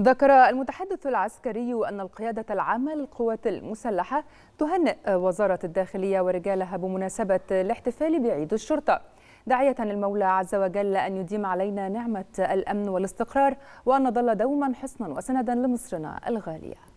ذكر المتحدث العسكري أن القيادة العامة للقوات المسلحة تهنئ وزارة الداخلية ورجالها بمناسبة الاحتفال بعيد الشرطة داعية المولى عز وجل أن يديم علينا نعمة الأمن والاستقرار وأن نظل دوما حصنا وسندا لمصرنا الغالية